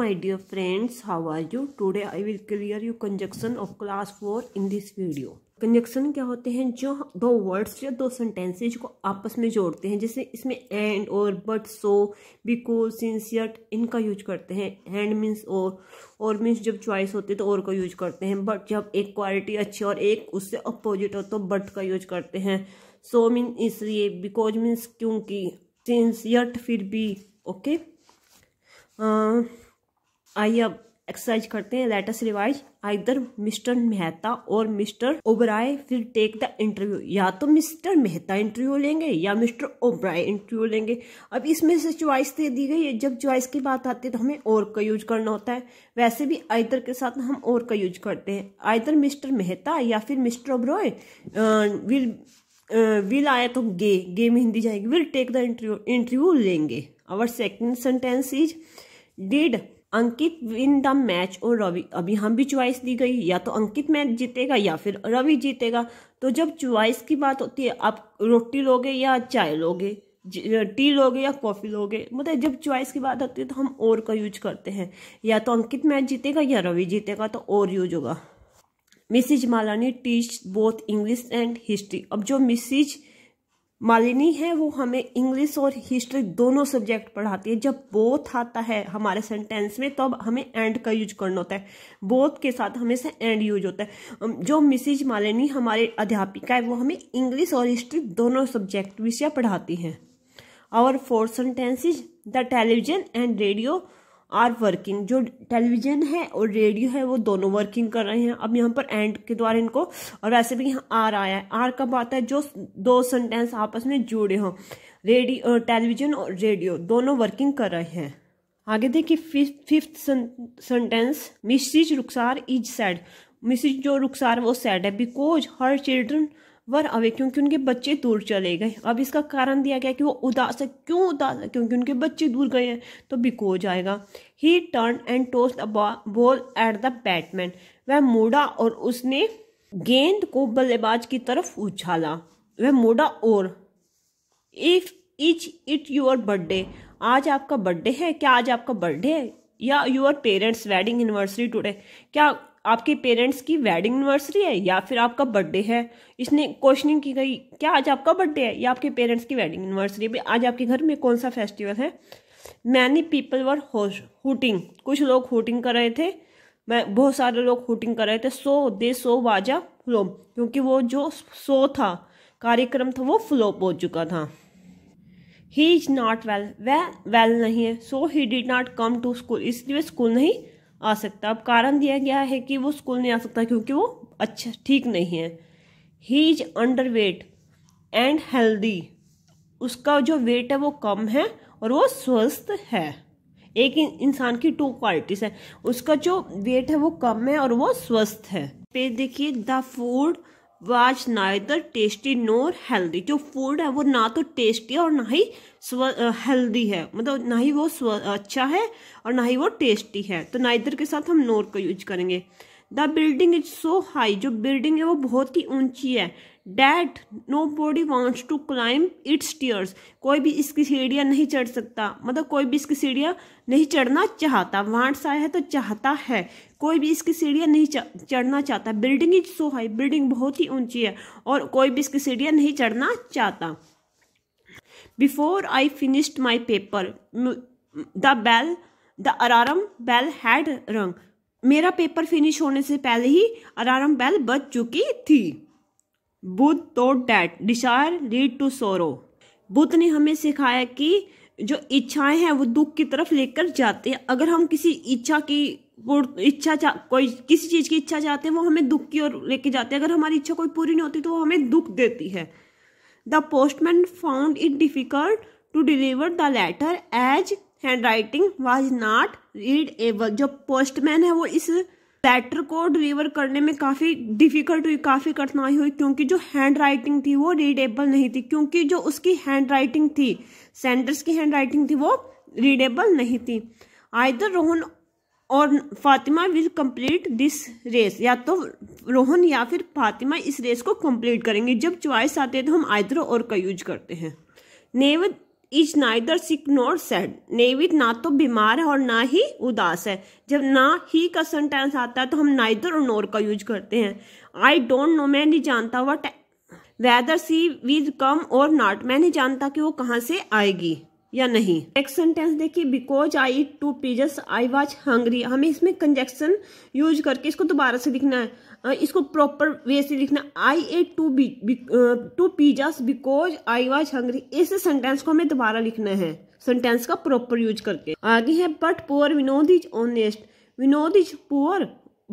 My dear friends, how are you? Today I will clear you conjunction of class 4 in this video. Conjunction क्या होते हैं जो दो words या दो सेंटेंसेज को आपस में जोड़ते हैं जैसे इसमें एंड और बट सो बिकॉज सिंस इनका यूज करते हैं एंड मीन्स और और मीन्स जब चॉइस होती है तो और का यूज करते हैं बट जब एक क्वालिटी अच्छी और एक उससे अपोजिट हो तो बट का यूज करते हैं सो मीन इसलिए बिकॉज मीन्स क्योंकि सिंस फिर भी ओके okay? uh, आइए अब एक्सरसाइज करते हैं latest revise either mister Mehta और मिस्टर ओबराय फिर टेक द इंटरव्यू या तो मिस्टर मेहता इंटरव्यू लेंगे या मिस्टर ओबराय इंटरव्यू लेंगे अब इसमें से चॉइस दे दी गई है जब चॉइस की बात आती है तो हमें और का यूज करना होता है वैसे भी आइदर के साथ हम और का यूज करते हैं आइदर मिस्टर मेहता या फिर मिस्टर ओबराय विल विल आए तो गे गे में हिंदी जाएगी will take the interview interview लेंगे our second sentence is did Ankit win the match और रवि अभी हम भी च्वाइस दी गई या तो अंकित मैच जीतेगा या फिर रवि जीतेगा तो जब च्वाइस की बात होती है आप रोटी लोगे या चाय लोगे टी लोगे या कॉफ़ी लोगे मतलब जब च्वाइस की बात होती है तो हम और का यूज करते हैं या तो अंकित मैच जीतेगा या रवि जीतेगा तो और यूज होगा Mrs Malani teach both English and history अब जो मिसिज मालिनी है वो हमें इंग्लिश और हिस्ट्री दोनों सब्जेक्ट पढ़ाती है जब बोथ आता है हमारे सेंटेंस में तो अब हमें एंड का यूज करना होता है बोथ के साथ हमेशा एंड यूज होता है जो मिसिज मालिनी हमारे अध्यापिका है वो हमें इंग्लिश और हिस्ट्री दोनों सब्जेक्ट विषय पढ़ाती हैं और four sentences the television and radio are working जो टेलीविजन है और रेडियो है वो दोनों वर्किंग कर रहे हैं अब यहाँ पर एंड के द्वारा इनको और वैसे भी यहाँ आर आया है आर कब आता है जो दो सेंटेंस आपस में जुड़े हों रेडियो टेलीविजन और रेडियो दोनों वर्किंग कर रहे हैं आगे देखिए fifth sentence Mrs Rukhsar is sad Mrs जो रुखसार वो सैड है because her children were away क्योंकि उनके बच्चे दूर चले गए अब इसका कारण दिया गया कि वो उदास है क्यों उदास है क्योंकि उनके बच्चे दूर गए हैं तो बिको जाएगा ही turn and tossed a ball at the batsman वह मोड़ा और उसने गेंद को बल्लेबाज की तरफ उछाला वह मोड़ा और if is it your birthday आज आपका बर्थडे है क्या आज आपका बर्थडे है या your parents wedding anniversary today क्या आपके पेरेंट्स की वेडिंग एनिवर्सरी है या फिर आपका बर्थडे है इसने क्वेश्चनिंग की गई क्या आज आपका बर्थडे है या आपके पेरेंट्स की वेडिंग एनिवर्सरी है आज आपके घर में कौन सा फेस्टिवल है मैनी पीपल वर होटिंग कुछ लोग हुटिंग कर रहे थे मैं बहुत सारे लोग हुटिंग कर रहे थे सो दे सो वाजा फ्लोम क्योंकि वो जो सो था कार्यक्रम था वो फ्लोप हो चुका था ही इज नॉट वेल वह वेल नहीं है so he did not come to school इसलिए स्कूल नहीं आ सकता अब कारण दिया गया है कि वो स्कूल नहीं आ सकता क्योंकि वो अच्छा ठीक नहीं है he is underweight and healthy उसका जो वेट है वो कम है और वो स्वस्थ है एक इंसान की टू क्वालिटीज है उसका जो वेट है वो कम है और वो स्वस्थ है पे देखिए the food was neither tasty nor healthy जो फूड है वो ना तो टेस्टी है और ना ही स्व हेल्दी है मतलब ना ही वो स्व अच्छा है और ना ही वो टेस्टी है तो नाइदर के साथ हम नोर को यूज करेंगे the building is so high जो बिल्डिंग है वो बहुत ही ऊंची है that nobody wants to climb its stairs कोई भी इसकी सीढ़ियाँ नहीं चढ़ सकता मतलब कोई भी इसकी सीढ़ियाँ नहीं चढ़ना चाहता वांट्स आया है तो चाहता है कोई भी इसकी सीढ़ियाँ नहीं चढ़ना चाहता building is so high building बहुत ही ऊंची है और कोई भी इसकी सीढ़ियाँ नहीं चढ़ना चाहता before I finished my paper the bell the alarm bell had rung मेरा पेपर फिनिश होने से पहले ही अलार्म बेल बज चुकी थी बुद्ध तो डैट डिशायर लीड टू तो सोरो बुद्ध ने हमें सिखाया कि जो इच्छाएं हैं वो दुख की तरफ लेकर जाते हैं अगर हम किसी इच्छा की इच्छा कोई किसी चीज़ की इच्छा चाहते हैं वो हमें दुख की ओर लेके जाते हैं अगर हमारी इच्छा कोई पूरी नहीं होती तो वो हमें दुख देती है the postman found it difficult to deliver the letter as handwriting was not readable जो पोस्टमैन है वो इस लेटर को डिलीवर करने में काफ़ी डिफिकल्ट हुई काफ़ी कठिनाई हुई क्योंकि जो हैंड राइटिंग थी वो रीडेबल नहीं थी क्योंकि जो उसकी हैंड राइटिंग थी सेंडर्स की हैंड राइटिंग थी वो रीडेबल नहीं थी आयदर रोहन और Fatima will complete this race या तो रोहन या फिर फातिमा इस रेस को कंप्लीट करेंगे जब चॉइस आते हैं तो हम आयदर और का यूज करते हैं Navid is neither sick nor sad Navid ना तो बीमार है और ना ही उदास है जब ना ही का सेंटेंस आता है तो हम नाइदर और नोर का यूज करते हैं आई डोंट नो मैं नहीं जानता what whether she will come or not मैं नहीं जानता कि वो कहाँ से आएगी या नहीं नेक्स्ट सेंटेंस देखिए because I two pizzas I was hungry हमें इसमें कंजेक्शन यूज करके इसको दोबारा से लिखना है इसको प्रॉपर वे से लिखना आई ए टू बी two pizzas because I was hungry इस सेंटेंस को हमें दोबारा लिखना है सेंटेंस का प्रॉपर यूज करके आगे है but poor Vinod is honest Vinod is poor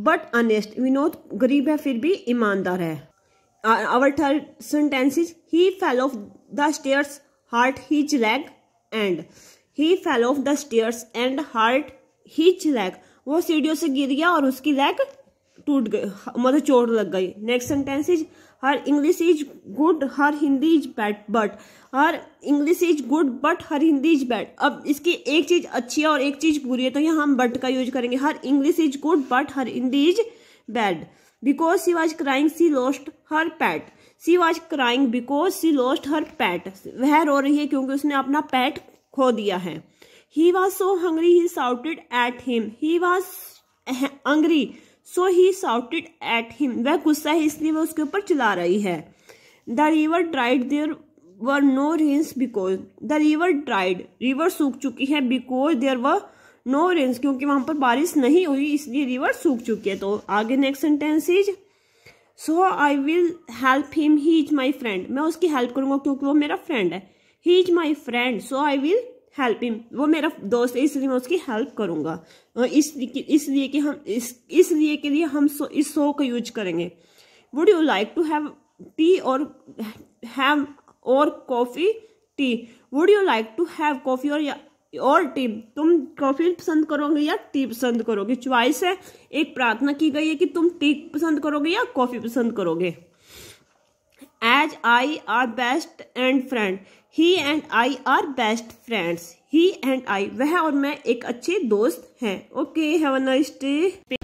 but honest Vinod गरीब है फिर भी ईमानदार है our third sentence is he fell off the stairs hurt his leg and he fell off the stairs and hurt his leg वो सीढ़ियों से गिर गया और उसकी लेग टूट गए मतलब चोट लग गई next sentence is her English is good her Hindi is bad but her English is good but her Hindi is bad अब इसकी एक चीज़ अच्छी है और एक चीज़ बुरी है तो यहाँ हम बट का यूज करेंगे her English is good but her Hindi is bad because she was crying she lost her pet she was crying because she lost her pet वह रो रही है क्योंकि उसने अपना पैट खो दिया है he was so hungry he shouted at him he was angry so he shouted at him वह गुस्सा है इसलिए वह उसके ऊपर चिल्ला रही है the river dried there were no rains because the river dried river सूख चुकी है because there were no rains क्योंकि वहां पर बारिश नहीं हुई इसलिए रिवर सूख चुकी है तो आगे next sentence is so I will help him he is my friend मैं उसकी हेल्प करूंगा क्योंकि वो मेरा फ्रेंड है he is my friend so I will help him वो मेरा दोस्त है इसलिए मैं उसकी हेल्प करूंगा इसलिए इसलिए कि हम इस इसलिए के लिए हम सो, इस सो का यूज करेंगे would you like to have tea or have or coffee tea would you like to have coffee or या और टी तुम कॉफ़ी पसंद करोगे या टी पसंद करोगे च्वाइस है एक प्रार्थना की गई है कि तुम टी पसंद करोगे या कॉफ़ी पसंद करोगे as I are best and friend he and I are best friends he and I वह और मैं एक अच्छे दोस्त हैं okay have a nice day